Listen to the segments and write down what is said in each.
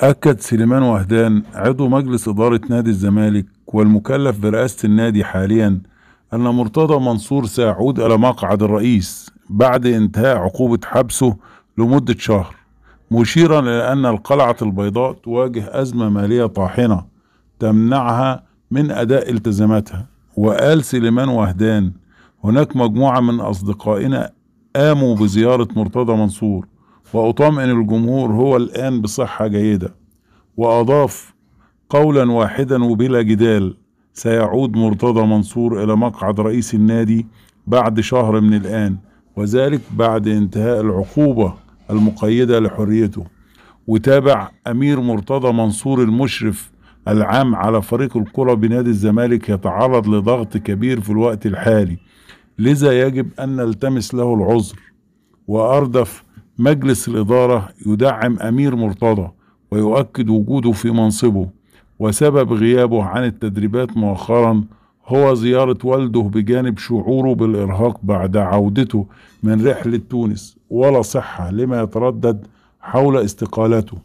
أكد سليمان وهدان عضو مجلس إدارة نادي الزمالك والمكلف برئاسة النادي حاليا أن مرتضى منصور سيعود إلى مقعد الرئيس بعد انتهاء عقوبة حبسه لمدة شهر مشيرا إلى أن القلعة البيضاء تواجه أزمة مالية طاحنة تمنعها من أداء التزاماتها وقال سليمان وهدان هناك مجموعة من أصدقائنا قاموا بزيارة مرتضى منصور وأطمئن الجمهور هو الآن بصحة جيدة وأضاف قولا واحدا وبلا جدال سيعود مرتضى منصور إلى مقعد رئيس النادي بعد شهر من الآن وذلك بعد انتهاء العقوبة المقيدة لحريته وتابع أمير مرتضى منصور المشرف العام على فريق الكرة بنادي الزمالك يتعرض لضغط كبير في الوقت الحالي لذا يجب أن نلتمس له العذر وأردف مجلس الإدارة يدعم أمير مرتضى ويؤكد وجوده في منصبه وسبب غيابه عن التدريبات مؤخرا هو زيارة والده بجانب شعوره بالإرهاق بعد عودته من رحلة تونس ولا صحة لما يتردد حول استقالته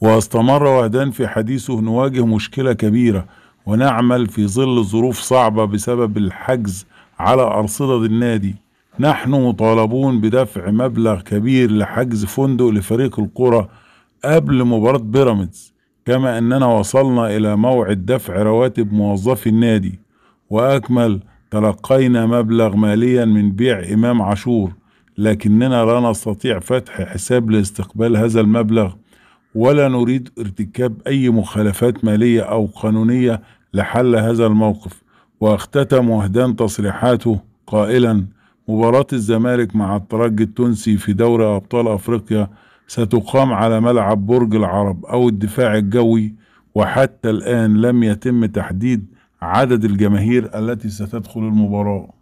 واستمر وهدان في حديثه نواجه مشكلة كبيرة ونعمل في ظل ظروف صعبة بسبب الحجز على أرصدة النادي نحن مطالبون بدفع مبلغ كبير لحجز فندق لفريق القرى قبل مباراة بيراميدز كما أننا وصلنا إلى موعد دفع رواتب موظفي النادي وأكمل تلقينا مبلغ ماليا من بيع إمام عاشور لكننا لا نستطيع فتح حساب لاستقبال هذا المبلغ ولا نريد ارتكاب أي مخالفات مالية أو قانونية لحل هذا الموقف واختتم وهدان تصريحاته قائلا مباراة الزمالك مع الترجي التونسي في دوري أبطال أفريقيا ستقام على ملعب برج العرب أو الدفاع الجوي وحتى الآن لم يتم تحديد عدد الجماهير التي ستدخل المباراه